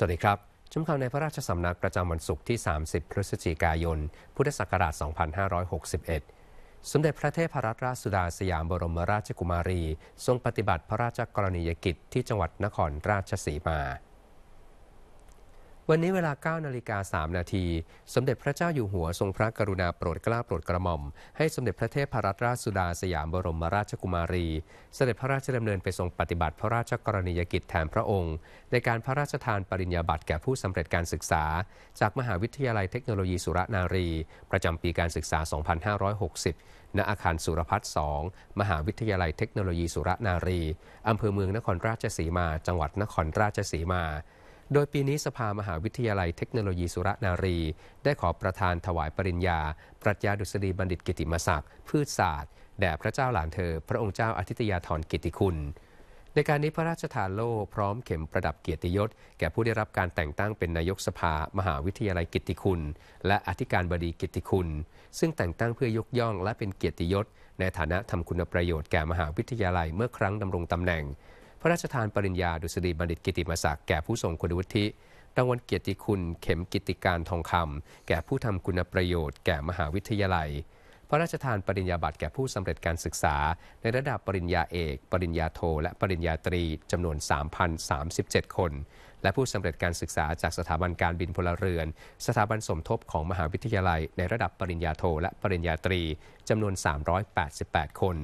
สวัสดีครับจุมข่าวในพระราชสำนักประจำวันศุกร์ที่ 30 พฤศจิกายน พุทธศักราช 2561 สมเด็จพระเทพรัตนราชสุดาสยามบรมราชกุมารี ทรงปฏิบัติพระราชกรณียกิจที่จังหวัดนครราชสีมาวันนี้เวลา9นาฬิกา3นาทีสมเด็จพระเจ้าอยู่หัวทรงพระกรุณาโปรดเกล้าโปรดกระหม่อม ให้สมเด็จพระเทพรัตนราชสุดาสยามบรมราชกุมารี เสด็จพระราชดำเนินไปทรงปฏิบัติพระราชกรณียกิจแทนพระองค์ ในการพระราชทานปริญญาบัตรแก่ผู้สำเร็จการศึกษา จากมหาวิทยาลัยเทคโนโลยีสุรนารี ประจำปีการศึกษา 2560 ณ อาคารสุรพัฒน์2มหาวิทยาลัยเทคโนโลยีสุรนารีอำเภอเมืองนครราชสีมา จังหวัดนครราชสีมาโดยปีนี้สภามหาวิทยาลัยเทคโนโลยีสุรนารี ได้ขอประธานถวายปริญญา ปรัชญาดุษฎีบัณฑิตกิติมศักดิ์ พืชศาสตร์ แด่พระเจ้าหลานเธอพระองค์เจ้าอาทิตยาธรกิติคุณ ในการนี้พระราชทานโล่พร้อมเข็มประดับเกียรติยศแก่ผู้ได้รับการแต่งตั้งเป็นนายกสภามหาวิทยาลัยกิติคุณ และอธิการบดีกิติคุณ ซึ่งแต่งตั้งเพื่อยกย่องและเป็นเกียรติยศในฐานะทำคุณประโยชน์แก่มหาวิทยาลัยเมื่อครั้งดำรงตำแหน่งพระราชทานปริญญาดุษฎีบัณฑิตกิติมศักดิ์แก่ผู้ทรงคุณวุฒิ รางวัลเกียรติคุณเข็มกิติการทองคำ แก่ผู้ทำคุณประโยชน์แก่มหาวิทยาลัย พระราชทานปริญญาบัตรแก่ผู้สำเร็จการศึกษา ในระดับปริญญาเอก ปริญญาโท และปริญญาตรีจำนวน 3,037 คน และผู้สำเร็จการศึกษา จากสถาบันการบินพลเรือน สถาบันสมทบของมหาวิทยาลัย ในระดับปริญญาโทและปริญญาตรีจำนวน 388 คน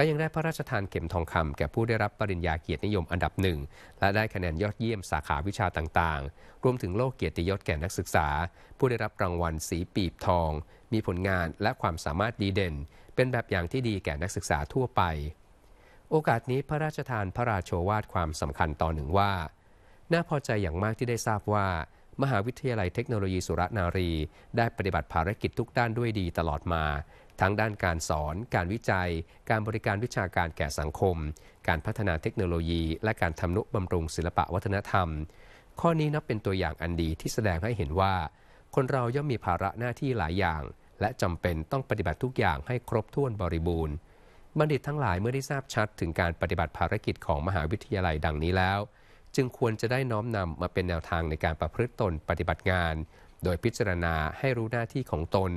ทั้งยังได้พระราชทานเข็มทองคำแก่ผู้ได้รับปริญญาเกียรตินิยมอันดับหนึ่งและได้คะแนนยอดเยี่ยมสาขาวิชาต่างๆ รวมถึงโล่เกียรติยศแก่นักศึกษา ผู้ได้รับรางวัลสีปีบทอง มีผลงานและความสามารถดีเด่น เป็นแบบอย่างที่ดีแก่นักศึกษาทั่วไป โอกาสนี้พระราชทานพระราโชวาทความสำคัญต่อหนึ่งว่า น่าพอใจอย่างมากที่ได้ทราบว่า มหาวิทยาลัยเทคโนโลยีสุรนารี ได้ปฏิบัติภารกิจทุกด้านด้วยดีตลอดมาทั้งด้านการสอน การวิจัย การบริการวิชาการแก่สังคม การพัฒนาเทคโนโลยี และการทำนุบำรุงศิลปะวัฒนธรรม ข้อนี้นับเป็นตัวอย่างอันดีที่แสดงให้เห็นว่า คนเราย่อมมีภาระหน้าที่หลายอย่าง และจำเป็นต้องปฏิบัติทุกอย่างให้ครบถ้วนบริบูรณ์ บัณฑิตทั้งหลายเมื่อได้ทราบชัด ถึงการปฏิบัติภารกิจของมหาวิทยาลัย ดังนี้แล้ว จึงควรจะได้น้อมนำมาเป็นแนวทางในการประพฤติตน ปฏิบัติงานโดยพิจารณาให้รู้หน้าที่ของตน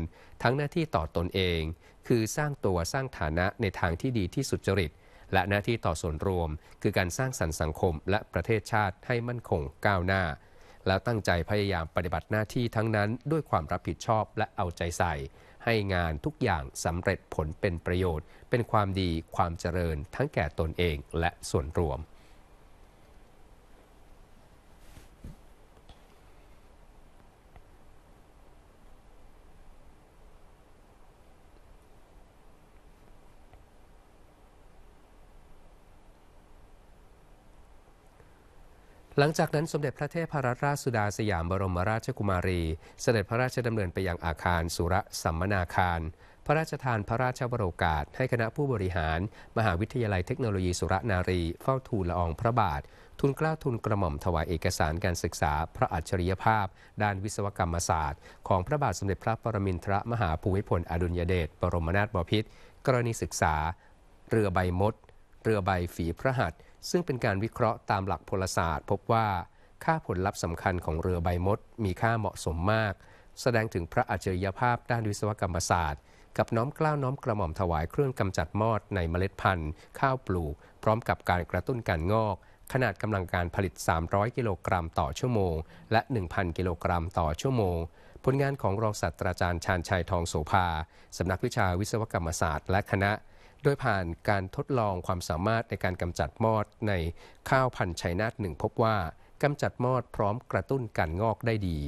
ทั้งหน้าที่ต่อตนเอง คือสร้างตัวสร้างฐานะในทางที่ดีที่สุจริตและหน้าที่ต่อส่วนรวมคือการสร้างสรรค์สังคม และประเทศชาติให้มั่นคงก้าวหน้า แล้วตั้งใจพยายามปฏิบัติหน้าที่ทั้งนั้นด้วยความรับผิดชอบและเอาใจใส่ ให้งานทุกอย่างสำเร็จผลเป็นประโยชน์ เป็นความดีความเจริญ ทั้งแก่ตนเองและส่วนรวมหลังจากนั้นสมเด็จพระเทพรัตนราชสุดาสยามบรมราชกุมารี เสด็จพระราชดำเนินไปยังอาคารสุรสัมมนาคาร พระราชทานพระราชบรโอกาสให้คณะผู้บริหาร มหาวิทยาลัยเทคโนโลยีสุรนารี เฝ้าทูลละอองพระบาท ทุนกล้าทุนกระหม่อมถวายเอกสารการศึกษาพระอัจฉริยภาพ ด้านวิศวกรรมศาสตร์ ของพระบาทสมเด็จพระปรมินทรมหาภูมิพลอดุลยเดช บรมนาถบพิตร กรณีศึกษา เรือใบมด เรือใบฝีพระหัตถ์ซึ่งเป็นการวิเคราะห์ตามหลักพลศาสตร์พบว่าค่าผลลัพธ์สำคัญของเรือใบมดมีค่าเหมาะสมมาก แสดงถึงพระอัจฉริยภาพด้านวิศวกรรมศาสตร์กับน้อมกล้าวน้อมกระหม่อมถวายเครื่องกำจัดมอดในเมล็ดพันธุ์ข้าวปลูกพร้อมกับการกระตุ้นการงอก ขนาดกำลังการผลิต 300 กิโลกรัมต่อชั่วโมง และ 1,000 กิโลกรัมต่อชั่วโมง ผลงานของรองศาสตราจารย์ชาญชัยทองโสภาสำนักวิชาวิศวกรรมศาสตร์ และคณะโดยผ่านการทดลองความสามารถในการกำจัดมอดในข้าวพันธุ์ชัยนาทหนึ่งพบว่ากำจัดมอดพร้อมกระตุ้นการงอกได้ดี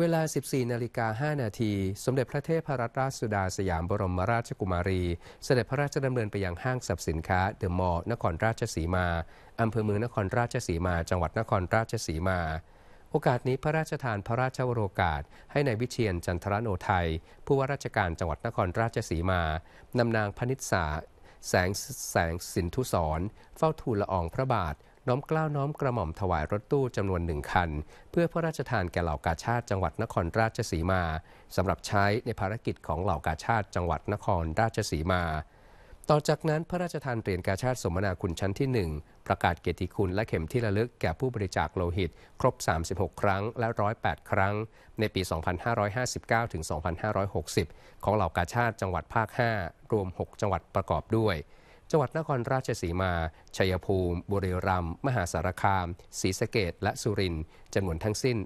เวลา 14 นาฬิกา 5 นาที สมเด็จพระเทพรัตนราชสุดาสยามบรมราชกุมารี เสด็จพระราชดำเนินไปยังห้างสรรพสินค้า เดอะมอลล์ นครราชสีมา อำเภอเมือง นครราชสีมา จังหวัดนครราชสีมา โอกาสนี้พระราชทานพระราชวโรกาสให้ในายวิเชียนจันทรโนไทย ผู้ว่าราชการจังหวัดนครราชสีมา นำนางพนิษฐาแสงแสงสินทุสรเฝ้าทูลละอองพระบาทน้อมกล้าวน้อมกระหม่อมถวายรถตู้จำนวนหนึ่งคัน เพื่อพระราชทานแก่เหล่ากาชาติจังหวัดนครราชสีมาสำหรับใช้ในภารกิจของเหล่ากาชาติจังหวัดนครราชสีมา ต่อจากนั้นพระราชทานเหรียญกาชาติสมนาคุณชั้นที่ 1 ประกาศเกียรติคุณและเข็มที่ระลึกแก่ผู้บริจาคโลหิต ครบ 36 ครั้งและ108ครั้ง ในปี 2559ถึง2560 ของเหล่ากาชาติจังหวัดภาค 5 รวม 6 จังหวัดประกอบด้วยจังหวัดนครราชสีมา ชัยภูมิ บุรีรัมย์ มหาสารคามศรีสะเกดและสุรินทร์จำนวนทั้งสิ้น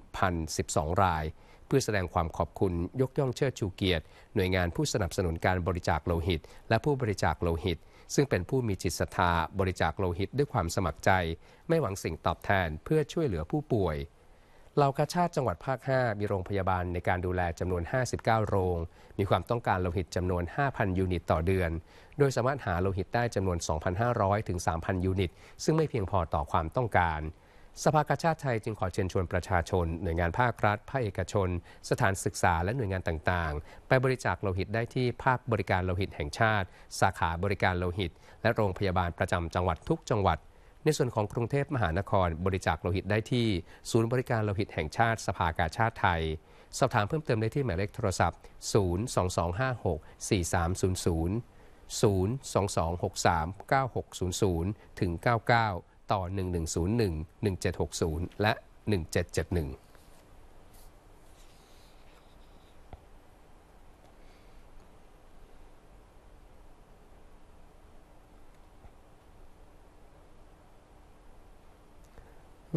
1,012 ราย เพื่อแสดงความขอบคุณยกย่องเชิดชูเกียรติหน่วยงานผู้สนับสนุนการบริจาคโลหิต และผู้บริจาคโลหิต ซึ่งเป็นผู้มีจิตศรัทธาบริจาคโลหิตด้วยความสมัครใจ ไม่หวังสิ่งตอบแทนเพื่อช่วยเหลือผู้ป่วยเหล่ากาชาติจังหวัดภาค 5 มีโรงพยาบาลในการดูแลจำนวน 59 โรง มีความต้องการโลหิตจำนวน 5,000 ยูนิตต่อเดือน โดยสามารถหาโลหิตได้จำนวน 2,500 ถึง 3,000 ยูนิต ซึ่งไม่เพียงพอต่อความต้องการ สภากาชาติไทยจึงขอเชิญชวนประชาชน หน่วยงานภาครัฐภาคเอกชน สถานศึกษาและหน่วยงานต่าง ๆ ไปบริจาคโลหิตได้ที่ภาคบริการโลหิตแห่งชาติ สาขาบริการโลหิต และโรงพยาบาลประจำจังหวัดทุกจังหวัดในส่วนของกรุงเทพมหานครบริจาคโลหิตได้ที่ ศูนย์บริการโลหิตแห่งชาติสภากาชาติไทย สอบถามเพิ่มเติมได้ที่หมายเลขโทรศัพท์ 022564300 022639600 ถึง 99 ต่อ 1101 1760 และ 1771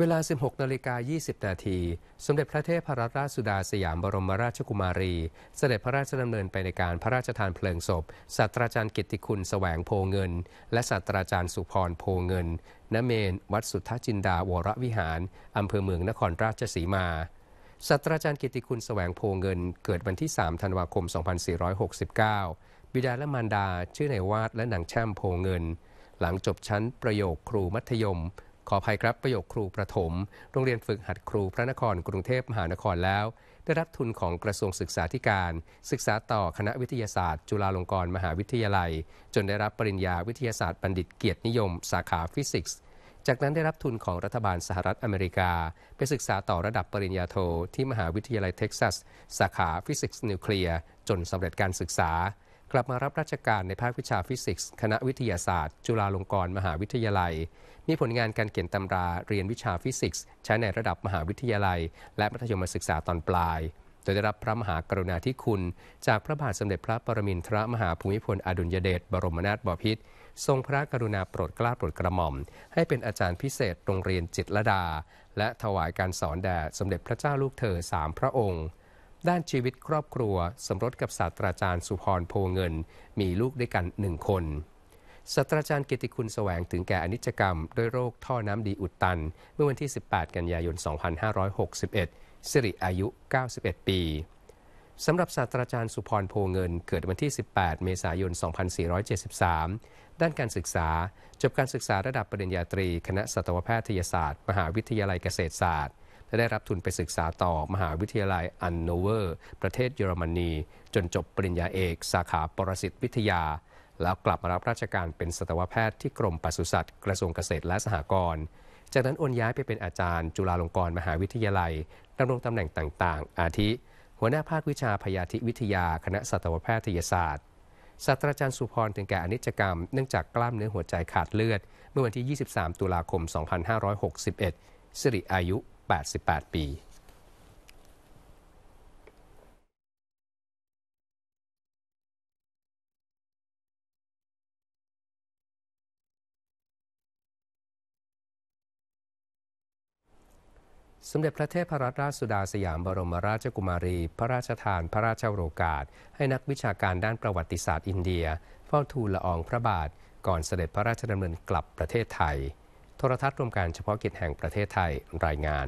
เวลา 16 นาฬิกา 20 นาที สมเด็จพระเทพรัตนราชสุดาสยามบรมราชกุมารี เสด็จพระราชดำเนินไปในการพระราชทานเพลิงศพ ศาสตราจารย์กิติคุณแสวงโพเงิน และศาสตราจารย์สุพรโพเงิน ณ เมนวัดสุทธจินดาวรวิหาร อำเภอเมืองนครราชสีมา ศาสตราจารย์กิติคุณแสวงโพเงิน เกิดวันที่ 3 ธันวาคม 2469 บิดาและมารดาชื่อในวาดและนางแช่มโพเงิน หลังจบชั้นประโยคครูมัธยมขออภัยครับประโยคครูประถม โรงเรียนฝึกหัดครูพระนครกรุงเทพมหานครแล้ว ได้รับทุนของกระทรวงศึกษาธิการ ศึกษาต่อคณะวิทยาศาสตร์ จุฬาลงกรณ์มหาวิทยาลัย จนได้รับปริญญาวิทยาศาสตร์บัณฑิตเกียรตินิยม สาขาฟิสิกส์ จากนั้นได้รับทุนของรัฐบาลสหรัฐอเมริกา ไปศึกษาต่อระดับปริญญาโท ที่มหาวิทยาลัยเท็กซัส สาขาฟิสิกส์นิวเคลียร์จนสำเร็จการศึกษา กลับมารับราชการในภาควิชาฟิสิกส์คณะวิทยาศาสตร์ จุฬาลงกรณ์มหาวิทยาลัยมีผลงานการเขียนตำราเรียนวิชาฟิสิกส์ใช้ในระดับมหาวิทยาลัย และมัธยมศึกษาตอนปลาย โดยได้รับพระมหากรุณาธิคุณจากพระบาทสมเด็จพระปรมินทรมหาภูมิพลอดุลยเดชบรมนาถบพิตรทรงพระกรุณาโปรดเกล้าโปรดกระหม่อม ให้เป็นอาจารย์พิเศษโรงเรียนจิตรดา และถวายการสอนแด่สมเด็จพระเจ้าลูกเธอสามพระองค์ ด้านชีวิตครอบครัวสมรสกับศาสตราจารย์สุพรโพเงิน มีลูกด้วยกันหนึ่งคนศาสตราจารย์กิติคุณแสวง ถึงแก่อนิจกรรม ด้วยโรคท่อน้ำดีอุดตัน เมื่อวันที่ 18 กันยายน 2561 สิริอายุ 91 ปี สำหรับศาสตราจารย์สุพรโพเงินเกิดวันที่ 18 เมษายน 2473 ด้านการศึกษาจบการศึกษาระดับปริญญาตรี คณะสัตวแพทยศาสตร์ มหาวิทยาลัยเกษตรศาสตร์และได้รับทุนไปศึกษาต่อมหาวิทยาลัยอันโนเวอร์ประเทศเยอรมนีจนจบปริญญาเอก สาขาปรสิตวิทยาแล้วกลับมารับราชการเป็นสัตวแพทย์ที่กรมปศุสัตว์กระทรวงเกษตรและสหกรณ์ จากนั้นโอนย้ายไปเป็นอาจารย์จุฬาลงกรณ์มหาวิทยาลัยดำรงตำแหน่งต่างๆ อาทิ หัวหน้าภาควิชาพยาธิวิทยาคณะสัตวแพทยศาสตร์ศาสตราจารย์สุพรถึงแก่อนิจกรรมเนื่องจากกล้ามเนื้อหัวใจขาดเลือด เมื่อวันที่ 23 ตุลาคม 2561สิริอายุ 88 ปีสมเด็จพระเทพรัตนราชสุดาสยามบรมราชกุมารี พระราชทานพระราชโอกาสให้นักวิชาการด้านประวัติศาสตร์อินเดียเฝ้าทูลละอองพระบาท ก่อนเสด็จพระราชดำเนินกลับประเทศไทย โทรทัศน์รวมการเฉพาะกิจแห่งประเทศไทยรายงาน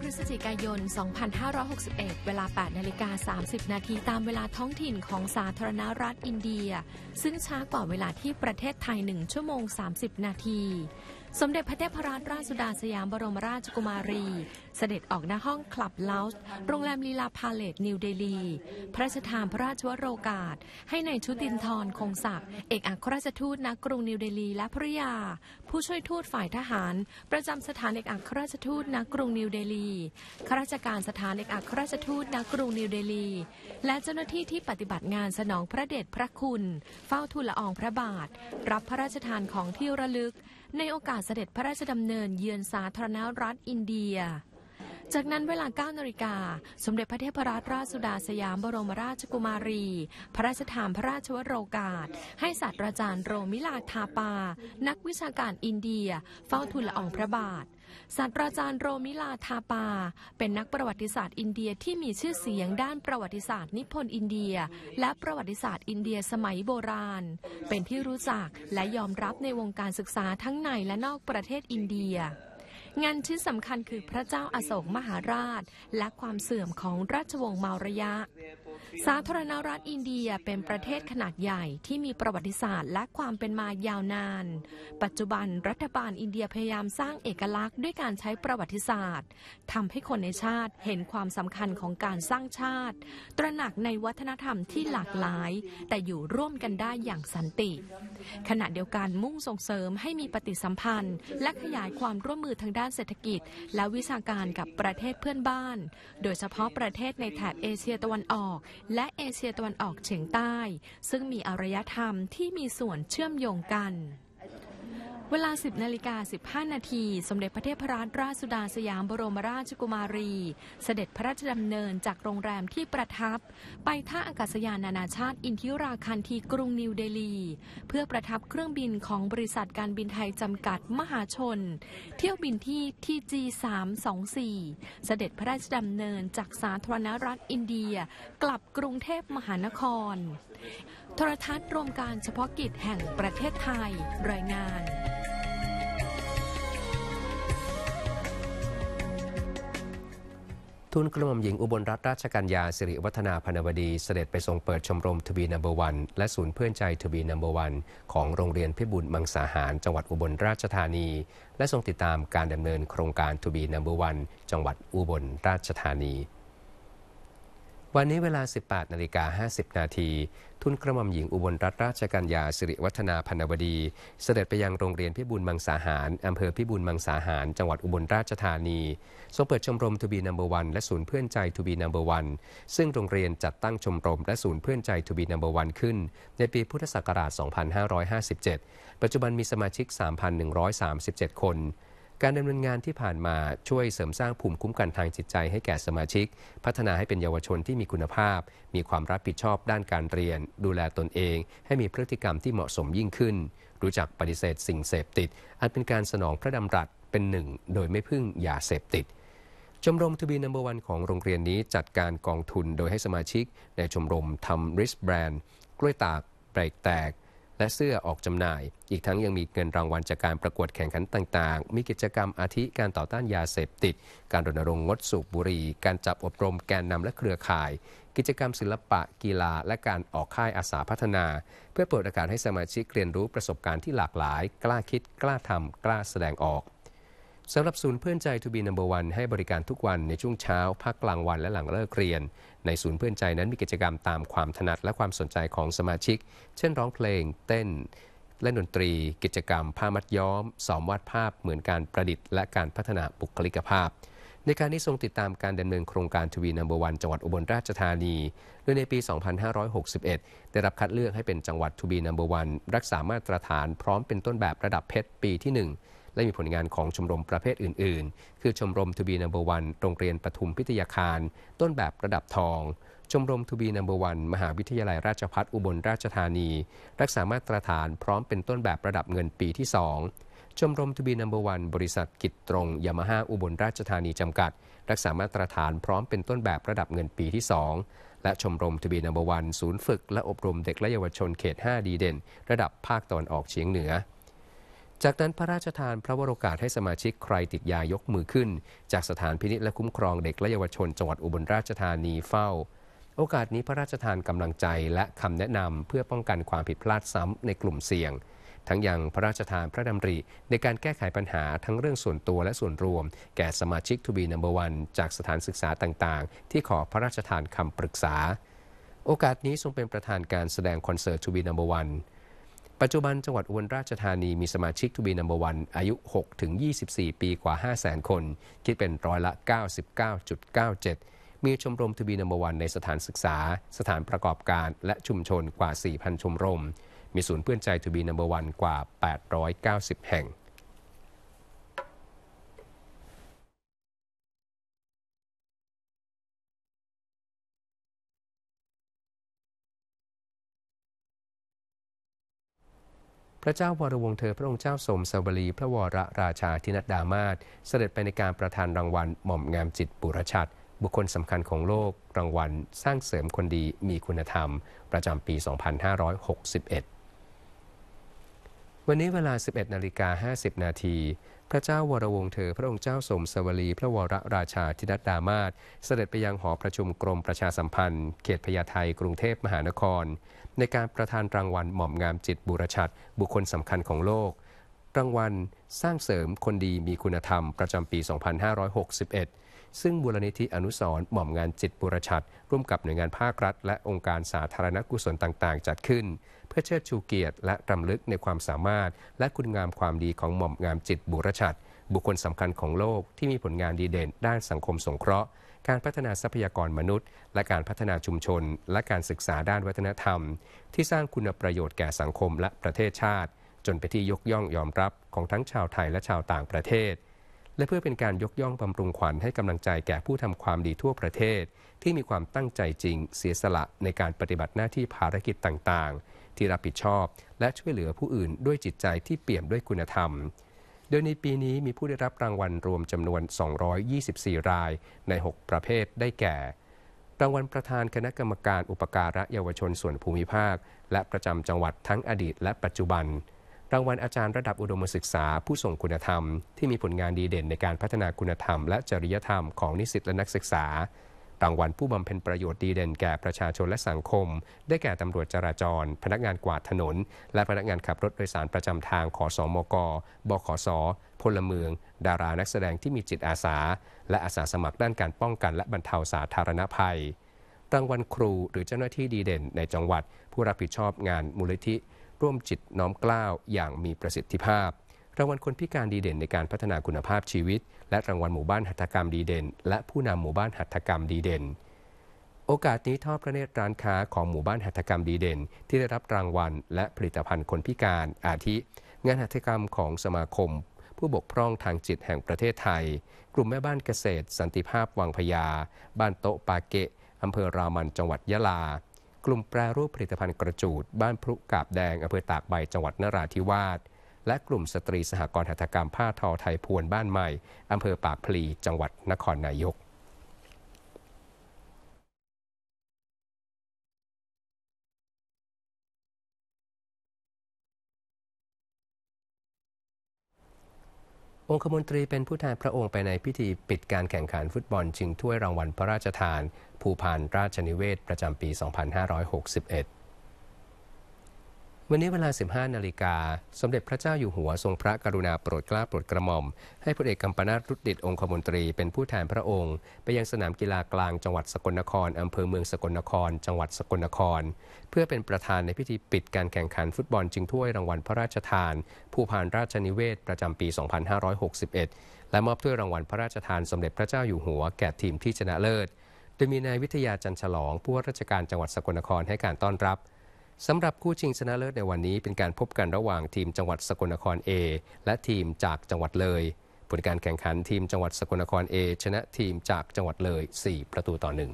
พฤศจิกายน 2561 เวลา8นาฬิกา30 นาที ตามเวลาท้องถิ่นของสาธารณรัฐอินเดีย ซึ่งช้ากว่าเวลาที่ประเทศไทย 1 ชั่วโมง 30 นาทีสมเด็จพระเทพรัตนราชสุดาสยามบรมราชกุมารี เสด็จออกณห้องคลับลาวส์โรงแรมลีลาพาเลตนิวเดลี พระราชทานพระราชวโรกาส ให้ในชุดินทร์คงศักดิ์เอกอัครราชทูตณกรุงนิวเดลี และภริยา ผู้ช่วยทูตฝ่ายทหาร ประจำสถานเอกอัครราชทูตณกรุงนิวเดลีข้าราชการสถานเอกอัครราชทูตณกรุงนิวเดลี และเจ้าหน้าที่ที่ปฏิบัติงานสนองพระเดชพระคุณ เฝ้าทูลละอองพระบาท รับพระราชทานของที่ระลึกในโอกาสเสด็จพระราชดำเนินเยือนสาธารณรัฐอินเดีย จากนั้นเวลา9นาฬิกาสมเด็จพระเทพรัตนราชสุดาสยามบรมราชกุมารี พระราชทานพระราชวโรกาสให้ศาสตราจารย์โรมิลาทาปา นักวิชาการอินเดีย เฝ้าทูลละอองพระบาทศาสตราจารย์โรมิลาทาปาเป็นนักประวัติศาสตร์อินเดียที่มีชื่อเสียงด้านประวัติศาสตร์นิพนธ์อินเดีย และประวัติศาสตร์อินเดียสมัยโบราณ เป็นที่รู้จักและยอมรับในวงการศึกษาทั้งในและนอกประเทศอินเดียงานชิ้นสำคัญคือพระเจ้าอาโศกมหาราช และความเสื่อมของราชวงศ์มารยะสาธารณรัฐอินเดียเป็นประเทศขนาดใหญ่ที่มีประวัติศาสตร์และความเป็นมายาวนาน ปัจจุบันรัฐบาลอินเดียพยายามสร้างเอกลักษณ์ด้วยการใช้ประวัติศาสตร์ ทำให้คนในชาติเห็นความสำคัญของการสร้างชาติ ตระหนักในวัฒนธรรมที่หลากหลาย แต่อยู่ร่วมกันได้อย่างสันติ ขณะเดียวกันมุ่งส่งเสริมให้มีปฏิสัมพันธ์ และขยายความร่วมมือทางด้านเศรษฐกิจ และวิชาการกับประเทศเพื่อนบ้าน โดยเฉพาะประเทศในแถบเอเชียตะวันออกและเอเชียตะวันออกเฉียงใต้ ซึ่งมีอารยธรรมที่มีส่วนเชื่อมโยงกันเวลา 10นาฬิกา15 นาที สมเด็จพระเทพรัตนราชสุดาสยามบรมราชกุมารี เสด็จพระราชดำเนินจากโรงแรมที่ประทับ ไปท่าอากาศยานนานาชาติอินทิราคันทีกรุงนิวเดลี เพื่อประทับเครื่องบินของบริษัทการบินไทยจำกัดมหาชนเที่ยวบินที่ t g 324เสด็จพระราชดำเนินจากสาธารณรัฐอินเดียกลับกรุงเทพมหานคร โทรทัศน์รวมการเฉพาะกิจแห่งประเทศไทยรายงานทุนกระหม่อมหญิงอุบลรัตนราชกัญญาสิริวัฒนาพนวดีเสด็จไปทรงเปิดชมรมทวีนัมเบอร์วันและศูนย์เพื่อนใจทวีนัมเบอร์วันของโรงเรียนพิบูลมังสาหารจังหวัดอุบลราชธานี และทรงติดตามการดำเนินโครงการทวีนัมเบอร์วันจังหวัดอุบลราชธานีวันนี้เวลา 18นาฬิกา50นาทีทุนกระหม่อมหญิง อุบลรัตนราชกัญญาสิริวัฒนาพันวดี เสด็จไปยังโรงเรียนพิบูลมังสาหารอำเภอพิบูลมังสาหารจังหวัดอุบลราชธานีทรงเปิดชมรมทูบีนัมเบอร์วันและศูนย์เพื่อนใจทูบีนัมเบอร์วันซึ่งโรงเรียนจัดตั้งชมรม และศูนย์เพื่อนใจทูบีนัมเบอร์วันขึ้น ในปีพุทธศักราช 2557 ปัจจุบันมีสมาชิก 3,137 คนการดำเนินงานที่ผ่านมาช่วยเสริมสร้างภูมิคุ้มกันทางจิตใจให้แก่สมาชิก พัฒนาให้เป็นเยาวชนที่มีคุณภาพ มีความรับผิดชอบด้านการเรียน ดูแลตนเอง ให้มีพฤติกรรมที่เหมาะสมยิ่งขึ้น รู้จักปฏิเสธสิ่งเสพติด อันเป็นการสนองพระดำรัสเป็นหนึ่ง โดยไม่พึ่งยาเสพติดชมรมทวบีนัมเบอร์วันของโรงเรียนนี้จัดการกองทุนโดยให้สมาชิกในชมรมทำริสแบรนด์กล้วยตากเบรกแตกและเสื้อออกจำหน่าย อีกทั้งยังมีเงินรางวัลจากการประกวดแข่งขันต่างๆ มีกิจกรรม อาทิการต่อต้านยาเสพติด การรณรงค์งดสูบบุหรี่ การจับอบรม แกนนำและเครือข่าย กิจกรรมศิลปะกีฬา และการออกค่ายอาสาพัฒนา เพื่อเปิดโอกาสให้สมาชิกเรียนรู้ประสบการณ์ที่หลากหลาย กล้าคิดกล้าทำกล้าแสดงออกสำหรับศูนย์เพื่อนใจทูบีนัมเบอร์วันให้บริการทุกวันในช่วงเช้า พักกลางวันและหลังเลิกเรียน ในศูนย์เพื่อนใจนั้นมีกิจกรรมตามความถนัดและความสนใจของสมาชิก เช่นร้องเพลง เต้นเล่นดนตรี กิจกรรม ผ้ามัดย้อม สอมวาดภาพ เหมือนการประดิษฐ์และการพัฒนาบุคลิกภาพ ในการนี้ทรงติดตามการดำเนินโครงการทวีนัมเบอร์วันจังหวัดอุบลราชธานีโดยในปี 2561 ได้รับคัดเลือกให้เป็นจังหวัดทวีนัมเบอร์วันรักษามาตรฐานพร้อมเป็นต้นแบบระดับเพชรปีที่ 1และมีผลงานของชมรมประเภทอื่นๆ คือชมรมทูบีนัมเบอร์วันโรงเรียนปทุมพิทยาคารต้นแบบระดับทอง ชมรมทูบีนัมเบอร์วันมหาวิทยาลัยราชพัฒอุบลราชธานีรักษามาตรฐานพร้อมเป็นต้นแบบระดับเงินปีที่ 2 ชมรมทูบีนัมเบอร์วันบริษัทกิจตรงยามาฮ่าอุบลราชธานี จำกัดรักษามาตรฐานพร้อมเป็นต้นแบบระดับเงินปีที่ 2 และชมรมทูบีนัมเบอร์วันศูนย์ฝึก และอบรมเด็กและเยาวชนเขต 5 ดีเด่น ระดับภาคตอนออกเฉียงเหนือจากนั้นพระราชทานพระวโรกาสให้สมาชิกใครติดยายกมือขึ้น จากสถานพินิษและคุ้มครองเด็ก และเยาวชนจังหวัดอุบลราชธานีเฝ้า โอกาสนี้พระราชทานกำลังใจและคำแนะนำเพื่อป้องกันความผิดพลาดซ้ำในกลุ่มเสี่ยงทั้งยังพระราชทานพระดำริในการแก้ไขปัญหาทั้งเรื่องส่วนตัวและส่วนรวม แก่สมาชิกทูบีนัมเบอร์วันจากสถานศึกษาต่างๆ ที่ขอพระราชทานคำปรึกษา โอกาสนี้ทรงเป็นประธานการแสดงคอนเสิร์ตทูบีนัมเบอร์วันปัจจุบันจังหวัดอุบลราชธานีมีสมาชิกทูบีนัมเบอร์วันอายุ 6 ถึง 24 ปีกว่า 5 0 0 0 0 0 คน คิดเป็นร้อยละ 99.97 มีชมรมทูบีนัมเบอร์วันในสถานศึกษาสถานประกอบการและชุมชนกว่า 4,000 ชมรม มีศูนย์เพื่อนใจทูบีนัมเบอร์วันกว่า 890 แห่งพระเจ้าวรวงเธอพระองค์เจ้าสมสวรี พระวรราชาธินัดดามาศเสด็จไปในการประทานรางวัลหม่อมงามจิตปุรชัดบุคคลสำคัญของโลกรางวัล สร้างเสริมคนดีมีคุณธรรมประจำปี 2561 วันนี้เวลา 11 นาฬิกา 50นาทีพระเจ้าวรวงเธอพระองค์เจ้า สมสวรี พระวรราชาธินัดดามาศเสด็จไปยังหอประชุมกรมประชาสัมพันธ์ เขตพญาไทกรุงเทพมหานครในการประทานรางวัลหม่อมงามจิตบุรชัดบุคคลสำคัญของโลกรางวัลสร้างเสริมคนดีมีคุณธรรมประจำปี 2561 ซึ่งบุรณิธิอนุสรหม่อมงานจิตบุรชัดร่วมกับหน่วยงานภาครัฐ และองค์การสาธารณกุศลต่าง ๆ จัดขึ้น เพื่อเชิดชูเกียรติและรำลึกในความสามารถ และคุณงามความดีของหม่อมงามจิตบุรชัดบุคคลสำคัญของโลกที่มีผลงานดีเด่น ด้านสังคมสงเคราะห์การพัฒนาทรัพยากรมนุษย์และการพัฒนาชุมชนและการศึกษาด้านวัฒนธรรมที่สร้างคุณประโยชน์แก่สังคมและประเทศชาติจนไปที่ยกย่องยอมรับของทั้งชาวไทยและชาวต่างประเทศ และเพื่อเป็นการยกย่องบำรุงขวัญให้กำลังใจแก่ผู้ทำความดีทั่วประเทศที่มีความตั้งใจจริงเสียสละในการปฏิบัติหน้าที่ภารกิจต่างๆ ที่รับผิดชอบและช่วยเหลือผู้อื่นด้วยจิตใจที่เปี่ยมด้วยคุณธรรมโดยในปีนี้มีผู้ได้รับรางวัลรวมจำนวน 224 รายใน 6 ประเภทได้แก่ รางวัลประธานคณะกรรมการอุปการะเยาวชนส่วนภูมิภาค และประจำจังหวัดทั้งอดีตและปัจจุบัน รางวัลอาจารย์ระดับอุดมศึกษาผู้ส่งคุณธรรม ที่มีผลงานดีเด่นในการพัฒนาคุณธรรมและจริยธรรมของนิสิตและนักศึกษารางวัลผู้บำเพ็ญประโยชน์ดีเด่น แก่ประชาชนและสังคม ได้แก่ตำรวจจราจร พนักงานกวาดถนน และพนักงานขับรถโดยสารประจำทางขอสอมกบขสพลเมือง ดารานักแสดงที่มีจิตอาสา และอาสาสมัครด้านการป้องกันและบรรเทาสาธารณภัยรางวัลครูหรือเจ้าหน้าที่ดีเด่นในจังหวัดผู้รับผิดชอบงานมูลนิธิ ร่วมจิตน้อมกล้าวอย่างมีประสิทธิภาพรางวัลคนพิการดีเด่นในการพัฒนาคุณภาพชีวิต และรางวัลหมู่บ้านหัตถกรรมดีเด่น และผู้นำหมู่บ้านหัตถกรรมดีเด่น โอกาสนี้ทอดพระเนตรร้านค้าของหมู่บ้านหัตถกรรมดีเด่นที่ได้รับรางวัลและผลิตภัณฑ์คนพิการอาทิ งานหัตถกรรมของสมาคม ผู้บกพร่องทางจิตแห่งประเทศไทย กลุ่มแม่บ้านเกษตร สันติภาพวังพญาบ้านโตะปาเกะอำเภอรามันจังหวัดยะลา กลุ่มแปรรูปผลิตภัณฑ์กระจูดบ้านพลุกาบแดงอำเภอตากใบจังหวัดนราธิวาสและกลุ่มสตรีสหกรณ์หัตถกรรมผ้าทอไทยพวนบ้านใหม่ อำเภอปากพลี จังหวัดนครนายก องคมนตรีเป็นผู้แทนพระองค์ไปในพิธีปิดการแข่งขันฟุตบอล ชิงถ้วยรางวัลพระราชทานภูพานราชนิเวศประจำปี 2561วันนี้เวลา 15 นาฬิกา สมเด็จพระเจ้าอยู่หัวทรงพระกรุณาโปรดเกล้าโปรดกระหม่อม ให้พลเอกกัมปนาตรุดดิตองคมนตรี เป็นผู้แทนพระองค์ ไปยังสนามกีฬากลางจังหวัดสกลนคร อำเภอเมืองสกลนคร จังหวัดสกลนคร เพื่อเป็นประธานในพิธีปิดการแข่งขันฟุตบอลจิงถ้วยรางวัลพระราชทาน ผู้พานราชนิเวศประจำปี 2561 และมอบถ้วยรางวัลพระราชทาน สมเด็จพระเจ้าอยู่หัวแก่ทีมที่ชนะเลิศ โดยมีนายวิทยาจันฉลองผู้ว่าราชการจังหวัดสกลนครให้การต้อนรับสำหรับคู่ชิงชนะเลิศในวันนี้เป็นการพบกันระหว่างทีมจังหวัดสกลนคร A และทีมจากจังหวัดเลย ผลการแข่งขันทีมจังหวัดสกลนคร A ชนะทีมจากจังหวัดเลย 4 ประตูต่อหนึ่ง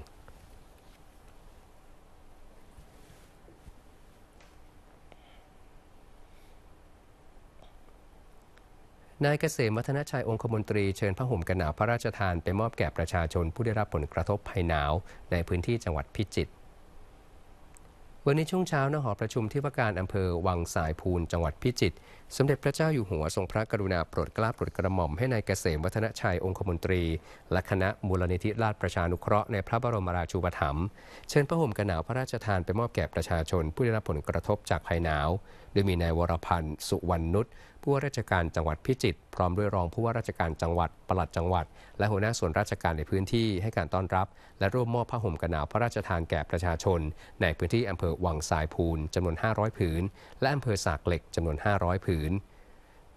นายเกษมวัฒนชัยองคมนตรีเชิญพระห่มกันหนาวพระราชทานไปมอบแก่ประชาชนผู้ได้รับผลกระทบภัยหนาวในพื้นที่จังหวัดพิจิตรวันนี้ช่วงเช้านะหอประชุมที่ว่าการอำเภอวังสายภูนจังหวัดพิจิตรสมเด็จพระเจ้าอยู่หัวทรงพระกรุณาโปรดเกล้าโปรดกระหม่อมให้ในายเกษมวัฒนชัยองคมนตรี และคณะมูลนิธิราชประชานุเคราะห์ ในพระบรมราชูปถัมภ์เชิญพระห่มกระหนาวพระราชทานไปมอบแก่ประชาชนผู้ได้รับผลกระทบจากภัยหนาวโดยมีนายวรพันธ์สุวรรณนุชผู้ว่าราชการจังหวัดพิจิตรพร้อมด้วยรองผู้ว่าราชการจังหวัด ปลัดจังหวัด และหัวหน้าส่วนราชการในพื้นที่ให้การต้อนรับ และร่วมมอบผ้าห่มกันหนาวพระราชทานแก่ประชาชนในพื้นที่อำเภอวังสายภูนจำนวน 500 ผืนและอำเภอสากเหล็กจำนวน 500 ผืน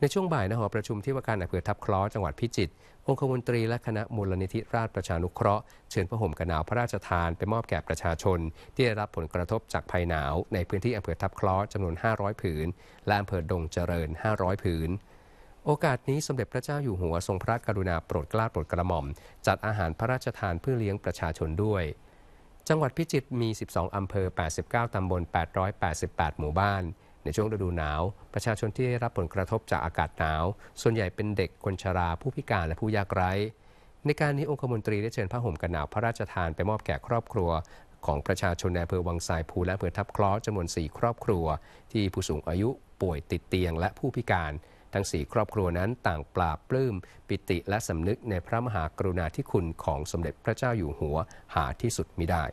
ในช่วงบ่ายนะหอประชุมที่ว่าการอำเภอทับคล้อจังหวัดพิจิตรองคมนตรีและคณะมูลนิธิราชประชานุเคราะห์เชิญพระห่มกันหนาวพระราชทานไปมอบแก่ประชาชนที่ได้รับผลกระทบจากภัยหนาวในพื้นที่อำเภอทับคล้อจำนวน 500 ผืนและอำเภอดงเจริญ 500 ผืนโอกาสนี้สมเด็จพระเจ้าอยู่หัวทรงพระกรุณาโปรดเกล้าโปรดกระหม่อม จัดอาหารพระราชทานเพื่อเลี้ยงประชาชนด้วย จังหวัดพิจิตรมี 12 อำเภอ 89 ตำบล 888 หมู่บ้านในช่วงฤดูหนาว ประชาชนที่ได้รับผลกระทบจากอากาศหนาว ส่วนใหญ่เป็นเด็กคนชราผู้พิการและผู้ยากไร้ ในการนี้องคมนตรีได้เชิญพระห่มกันหนาวพระราชทานไปมอบแก่ครอบครัว ของประชาชนในอำเภอวังสายภูและอำเภอทับคล้อจำนวนสี่ครอบครัว ที่ผู้สูงอายุป่วยติดเตียงและผู้พิการทั้งสี่ครอบครัวนั้นต่างปราบปลื้มปิติและสำนึกในพระมหากรุณาธิคุณของสมเด็จพระเจ้าอยู่หัว หาที่สุดมิได้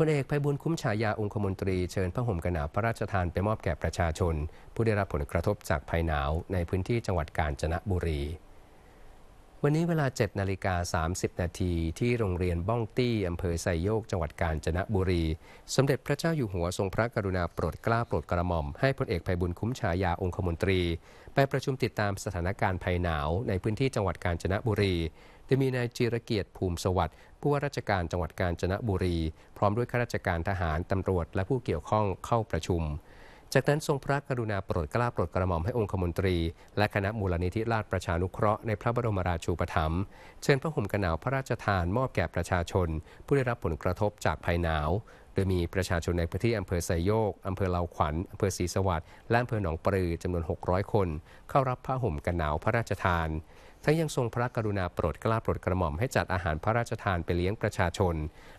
พลเอกไพบุญคุ้มฉายาองคมนตรีเชิญพระห่มกระหนาวพระราชทานไปมอบแก่ประชาชนผู้ได้รับผลกระทบจากภัยหนาวในพื้นที่จังหวัดกาญจนบุรีวันนี้เวลา7นาฬิกา30 นาที ที่โรงเรียนบ้องตี้ อำเภอไซโยกจังหวัดกาญจนบุรี สมเด็จพระเจ้าอยู่หัวทรงพระกรุณาโปรดเกล้าโปรดกระหม่อม ให้พลเอกไพบุญคุ้มฉายาองคมนตรี ไปประชุมติดตามสถานการณ์ภัยหนาว ในพื้นที่จังหวัดกาญจนบุรีโดยมีนายจิรเกียรติภูมิสวัสดิ์ผู้ว่าราชการจังหวัดกาญจนบุรี พร้อมด้วยข้าราชการทหารตำรวจ และผู้เกี่ยวข้องเข้าประชุมจากนั้นทรงพระกรุณาโปรดกล้าโปรดกระหม่อมให้องคมนตรีและคณะมูลนิธิราชประชานุเคราะห์ในพระบรมราชูปถัมภ์เชิญพระห่มกระหนาวพระราชทานมอบแก่ประชาชนผู้ได้รับผลกระทบจากภัยหนาวโดยมีประชาชนในพื้นที่อำเภอไซโยกอำเภอเลาขวัญอำเภอศรีสวัสดิ์และอำเภอหนองปลือจำนวน600คน เข้ารับผ้าห่มกันหนาวพระราชทานทั้งยังทรงพระกรุณาโปรดกล้าโปรดกระหม่อมให้จัดอาหารพระราชทานไปเลี้ยงประชาชน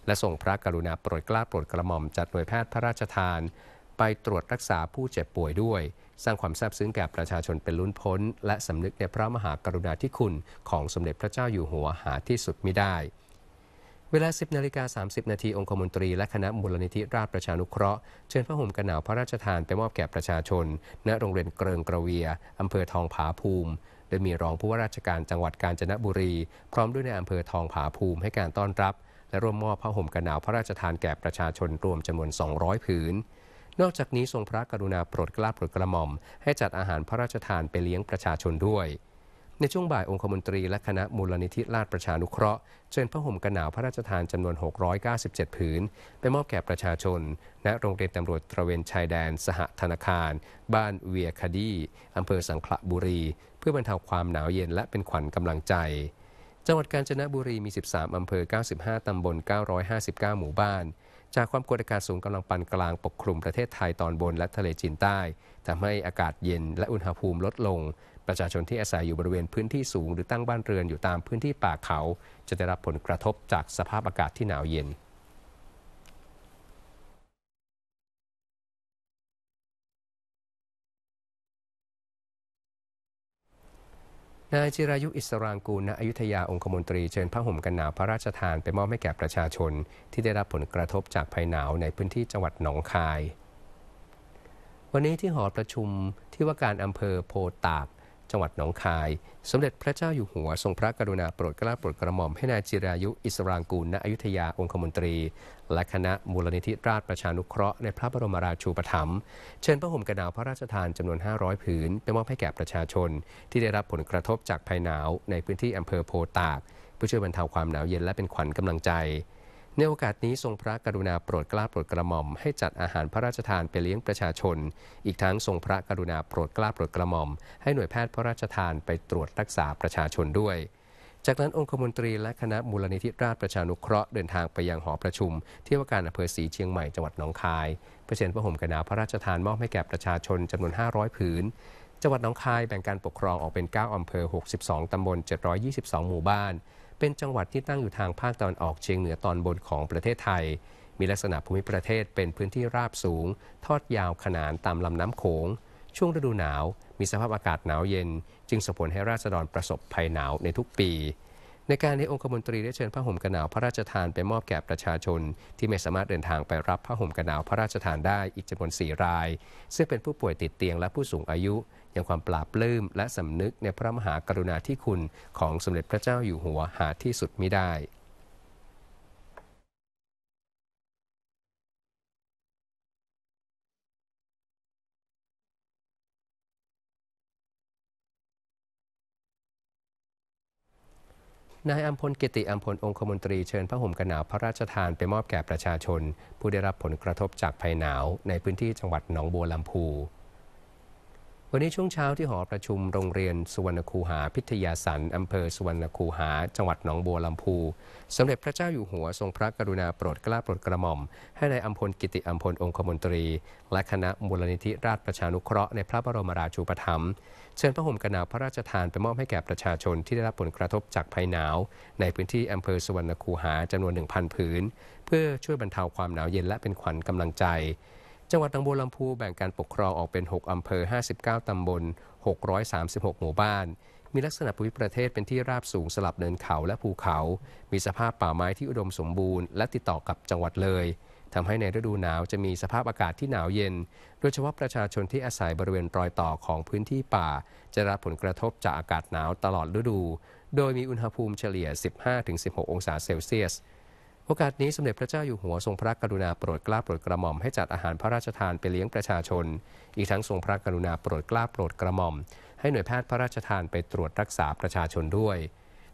และทรงพระกรุณาโปรดกล้าโปรดกระหม่อมจัดหน่วยแพทย์พระราชทานไปตรวจรักษาผู้เจ็บป่วยด้วย สร้างความซาบซึ้งแก่ประชาชนเป็นลุ้นพ้น และสำนึกในพระมหากรุณาธิคุณของสมเด็จพระเจ้าอยู่หัวหาที่สุดมิได้ เวลา 10นาฬิกา30นาทีองคมนตรี และคณะมูลนิธิราชประชานุเคราะห์เชิญพระห่มกระหนาวพระราชทานไปมอบแก่ประชาชนณโรงเรียนเกริงกระเวีย อำเภอทองผาภูมิโดยมีรองผู้ว่าราชการจังหวัดกาญจนบุรี พร้อมด้วยในอำเภอทองผาภูมิให้การต้อนรับ และร่วมมอบพระห่มกระหนาวพระราชทานแก่ประชาชนรวมจำนวน 200 ผืนนอกจากนี้ ทรงพระกรุณาโปรดกล้าโปรดกระหม่อม ให้จัดอาหารพระราชทานไปเลี้ยงประชาชนด้วย ในช่วงบ่าย องคมนตรีและคณะมูลนิธิราชประชานุเคราะห์เชิญพระห่มกระหนาวพระราชทานจำนวน 697 ผืน ไปมอบแก่ประชาชนณโรงเรียนตำรวจตระเวน ชายแดน สหธนาคาร บ้านเวียคดี อำเภอสังขละบุรี เพื่อบรรเทาความหนาวเย็นและเป็นขวัญกำลังใจ จังหวัดกาญจนบุรีมี 13 อำเภอ 95ตำบล 959 หมู่บ้านจากความกดอากาศสูงกำลังปานกลางปกคลุมประเทศไทยตอนบนและทะเลจีนใต้ทำให้อากาศเย็นและอุณหภูมิลดลง ประชาชนที่อาศัยอยู่บริเวณพื้นที่สูงหรือตั้งบ้านเรือนอยู่ตามพื้นที่ป่าเขา จะได้รับผลกระทบจากสภาพอากาศที่หนาวเย็นนายจิรายุอิสรางกูลณอยุธยาองคมนตรีเชิญผ้าห่มกันหนาวพระราชทานไปมอบให้แก่ประชาชนที่ได้รับผลกระทบจากภัยหนาว ในพื้นที่จังหวัดหนองคาย วันนี้ที่หอประชุมที่ว่าการอำเภอโพตากจังหวัดหนองคาย สมเด็จพระเจ้าอยู่หัวทรงพระกรุณาโปรดเกล้าโปรดกระหม่อมให้นายจิรายุอิสรางกูลณอยุธยาองคมนตรี และคณะมูลนิธิราชประชานุเคราะห์ในพระบรมราชูปถัมภ์ เชิญพระห่มกระดาวพระราชทานจำนวน 500 ผืนไปมอบให้แก่ประชาชนที่ได้รับผลกระทบจากภัยหนาวในพื้นที่อำเภอโพตาก เพื่อช่วยบรรเทาความหนาวเย็นและเป็นขวัญกำลังใจในโอกาสนี้ทรงพระกรุณาโปรดกล้าโปรดกระหม่อม ให้จัดอาหารพระราชทานไปเลี้ยงประชาชน อีกทั้งทรงพระกรุณาโปรดกล้าโปรดกระหม่อมให้หน่วยแพทย์พระราชทานไปตรวจรักษาประชาชนด้วย จากนั้นองคมนตรีและคณะมูลนิธิราชประชานุเคราะห์เดินทางไปยังหอประชุมที่ว่าการอำเภอศรีเชียงใหม่จังหวัดหนองคายเปอร์เซ็นพระห่มกระนาวพระราชทานมอบให้แก่ประชาชนจำนวน 500ผืนจังหวัดหนองคายแบ่งการปกครองออกเป็น9อำเภอ 62ตำบล722หมู่บ้านเป็นจังหวัดที่ตั้งอยู่ทางภาคตะวันออกเฉียงเหนือตอนบนของประเทศไทย มีลักษณะภูมิประเทศเป็นพื้นที่ราบสูง ทอดยาวขนานตามลำน้ำโขง ช่วงฤดูหนาว มีสภาพอากาศหนาวเย็น จึงส่งผลให้ราษฎรประสบภัยหนาวในทุกปี ในการที่องคมนตรีได้เชิญผ้าห่มกันหนาวพระราชทานไปมอบแก่ประชาชน ที่ไม่สามารถเดินทางไปรับผ้าห่มกันหนาวพระราชทานได้อีกจำนวนสี่รายซึ่งเป็นผู้ป่วยติดเตียงและผู้สูงอายุยังความปราบปลื้มและสำนึกในพระมหากรุณาธิคุณของสมเด็จพระเจ้าอยู่หัวหาที่สุดมิได้ นายอัมพลกิติอัมพลองคมนตรีเชิญพระห่มกระหนาวพระราชทานไปมอบแก่ประชาชน ผู้ได้รับผลกระทบจากภัยหนาวในพื้นที่จังหวัดหนองบัวลำพูวันนี้ช่วงเช้าที่หอประชุมโรงเรียนสุวรรณคูหาพิทยาสันอำเภอสุวรรณคูหา จังหวัดหนองบัวลำพูสมเด็จพระเจ้าอยู่หัวทรงพระกรุณาโปรดเกล้าโปรดกระหม่อม ให้ในายอัมพลกิติอัมพลองคมนตรี และคณะมูลนิธิราชประชานุเคราะห์ในพระบรมราชูปถัมภ์เชิญพระห่มกระนาวพระราชทานไปมอบให้แก่ประชาชนที่ได้รับผลกระทบจากภัยหนาวในพื้นที่อำเภอสุวรรณคูหาจำนวน1,000ผืนเพื่อช่วยบรรเทาความหนาวเย็นและเป็นขวัญกำลังใจจังหวัดตังบัวลำพูแบ่งการปกครองออกเป็น 6 อำเภอ 59 ตำบล 636 หมู่บ้าน มีลักษณะภูมิประเทศเป็นที่ราบสูงสลับเนินเขาและภูเขา มีสภาพป่าไม้ที่อุดมสมบูรณ์และติดต่อกับจังหวัดเลย ทำให้ในฤดูหนาวจะมีสภาพอากาศที่หนาวเย็น โดยเฉพาะประชาชนที่อาศัยบริเวณรอยต่อของพื้นที่ป่า จะรับผลกระทบจากอากาศหนาวตลอดฤดู โดยมีอุณหภูมิเฉลี่ย 15-16 องศาเซลเซียสโอกาสนี้สมเด็จพระเจ้าอยู่หัวทรงพระกรุณาโปรดเกล้าโปรดกระหม่อมให้จัดอาหารพระราชทานไปเลี้ยงประชาชน อีกทั้งทรงพระกรุณาโปรดเกล้าโปรดกระหม่อม ให้หน่วยแพทย์พระราชทานไปตรวจรักษาประชาชนด้วย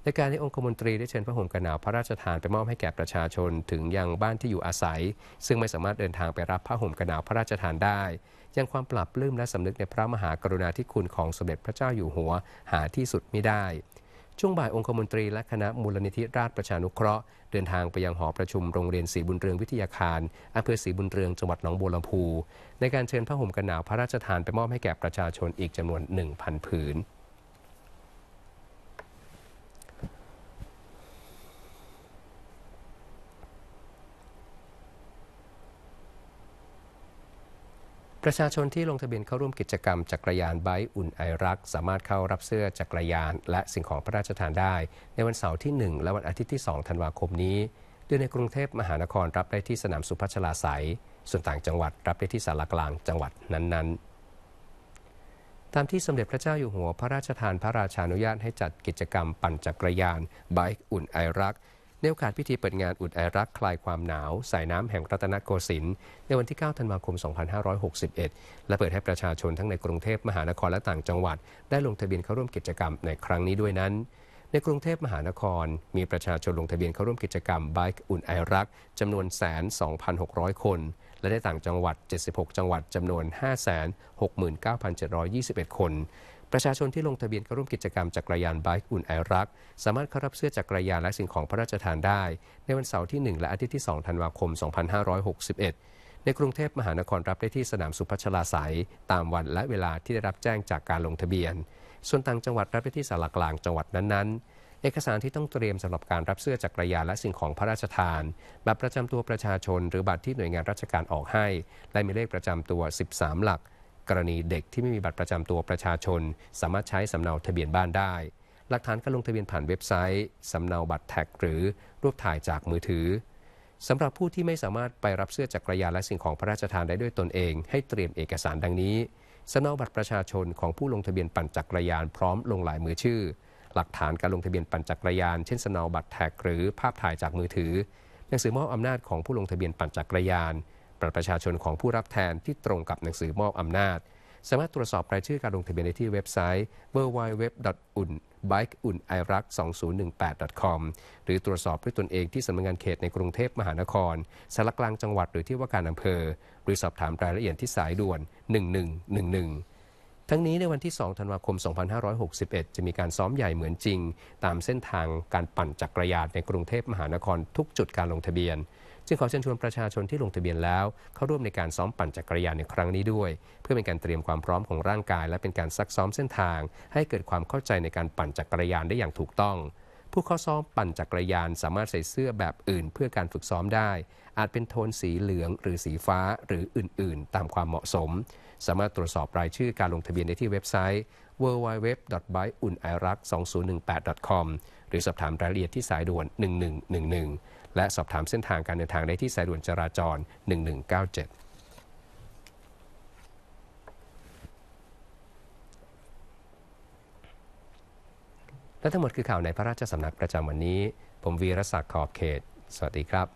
ในการที่องคมนตรีได้เชิญพระหงกนาวพระราชทานไปมอบให้แก่ประชาชนถึงยังบ้านที่อยู่อาศัย ซึ่งไม่สามารถเดินทางไปรับพระหงกนาวพระราชทานได้ ยังความปรับปลื้มและสำนึกในพระมหากรุณาธิคุณของสมเด็จพระเจ้าอยู่หัวหาที่สุดไม่ได้ช่วงบ่ายองคมนตรีและคณะมูลนิธิราชประชานุเคราะห์เดินทางไปยังหอประชุมโรงเรียนศรีบุญเรืองวิทยาคารอำเภอศรีบุญเรืองจังหวัดหนองบัวลำพูในการเชิญผ้าห่มกันหนาวพระราชทานไปมอบให้แก่ประชาชนอีกจำนวน 1,000ผืนประชาชนที่ลงทะเบียนเข้าร่วมกิจกรรมจักรยานไบอุ่นไอรักสามารถเข้ารับเสื้อจักรยานและสิ่งของพระราชทานได้ในวันเสาร์ที่ 1 และวันอาทิตย์ที่2ธันวาคมนี้ โดยในกรุงเทพมหานครรับได้ที่สนามสุพัชลาสยส่วนต่างจังหวัดรับได้ที่สารกลางจังหวัดนั้นๆ ตามที่สมเด็จพระเจ้าอยู่หัวพระราชทานพระราชานุญาตให้จัดกิจกรรมปั่นจักรยานไบค์อุ่นไอรักในโอกาสพิธีเปิดงานอุ่นไอรักคลายความหนาว สายน้ำแห่งรัตนโกสินทร์ในวันที่ 9 ธันวาคม 2561 และเปิดให้ประชาชนทั้งในกรุงเทพมหานครและต่างจังหวัด ได้ลงทะเบียนเข้าร่วมกิจกรรมในครั้งนี้ด้วยนั้น ในกรุงเทพมหานคร มีประชาชนลงทะเบียนเข้าร่วมกิจกรรมบิ๊กอุ่นไอรักจำนวนแสน2,600คน และได้ต่างจังหวัด 76 จังหวัดจำนวน 569,721 คนประชาชนที่ลงทะเบียนเข้าร่วมกิจกรรมจักรยานบายอุ่นไอรัก สามารถเข้ารับเสื้อจักรยานและสิ่งของพระราชทานได้ในวันเสาร์ที่ 1 และอาทิตย์ที่2ธันวาคม 2561 ในกรุงเทพมหานครรับได้ที่สนามสุพัชลาสายตามวันและเวลาที่ได้รับแจ้งจากการลงทะเบียน ส่วนต่างจังหวัดรับได้ที่สารกลางจังหวัดนั้นๆเอกสารที่ต้องเตรียมสำหรับการรับเสื้อจักรยานและสิ่งของพระราชทานบัตรประจำตัวประชาชนหรือบัตรที่หน่วยงานราชการออกให้ และมีเลขประจำตัว 13 หลักกรณีเด็กที่ไม่มีบัตรประจำตัวประชาชน สามารถใช้สำเนาทะเบียนบ้านได้ หลักฐานการลงทะเบียนผ่านเว็บไซต์สำเนาบัตรแท็ก หรือ รูปถ่ายจากมือถือสำหรับผู้ที่ไม่สามารถไปรับเสื้อจักรยานและสิ่งของพระราชทานได้ด้วยตนเอง ให้เตรียมเอกสารดังนี้สำเนาบัตรประชาชนของผู้ลงทะเบียนปั่นจักรยานพร้อมลงลายมือชื่อ หลักฐานการลงทะเบียนปั่นจักรยาน เช่นสำเนาบัตรแท็ก หรือภาพถ่ายจากมือถือ หนังสือมอบอำนาจของผู้ลงทะเบียนปั่นจักรยานัตรประชาชนของผู้รับแทนที่ตรงกับหนังสือมอบอำนาจ สามารถตรวจสอบรายชื่อการลงทะเบียนได้ที่เว็บไซต์ w w w b i k e u n i r a k 2 0 1 8 c o m หรือตรวจสอบด้วยตนเองที่สำนักงานเขตในกรุงเทพมหานครสารกลางจังหวัดหรือที่ว่าการอำเภอ หรือสอบถามรายละเอียดที่สายด่วน 1111 ทั้งนี้ในวันที่ 2ธันวาคม 2561จะมีการซ้อมใหญ่เหมือนจริง ตามเส้นทางการปั่นจักรยานในกรุงเทพมหานครทุกจุดการลงทะเบียนจึงขอเชิญชวนประชาชนที่ลงทะเบียนแล้ว เข้าร่วมในการซ้อมปั่นจักรยานในครั้งนี้ด้วย เพื่อเป็นการเตรียมความพร้อมของร่างกาย และเป็นการซักซ้อมเส้นทาง ให้เกิดความเข้าใจในการปั่นจักรยานได้อย่างถูกต้อง ผู้เข้าซ้อมปั่นจักรยานสามารถใส่เสื้อแบบอื่นเพื่อการฝึกซ้อมได้ อาจเป็นโทนสีเหลืองหรือสีฟ้าหรืออื่น ๆ ตามความเหมาะสม สามารถตรวจสอบรายชื่อการลงทะเบียนได้ที่เว็บไซต์ www.bikeunirak2018.com หรือสอบถามรายละเอียดที่สายด่วน 1111และสอบถามเส้นทางการเดินทางได้ที่สายด่วนจราจร 1197 และทั้งหมดคือข่าวในพระราชสำนักประจำวันนี้ ผมวีรศักดิ์ ขอบเขต สวัสดีครับ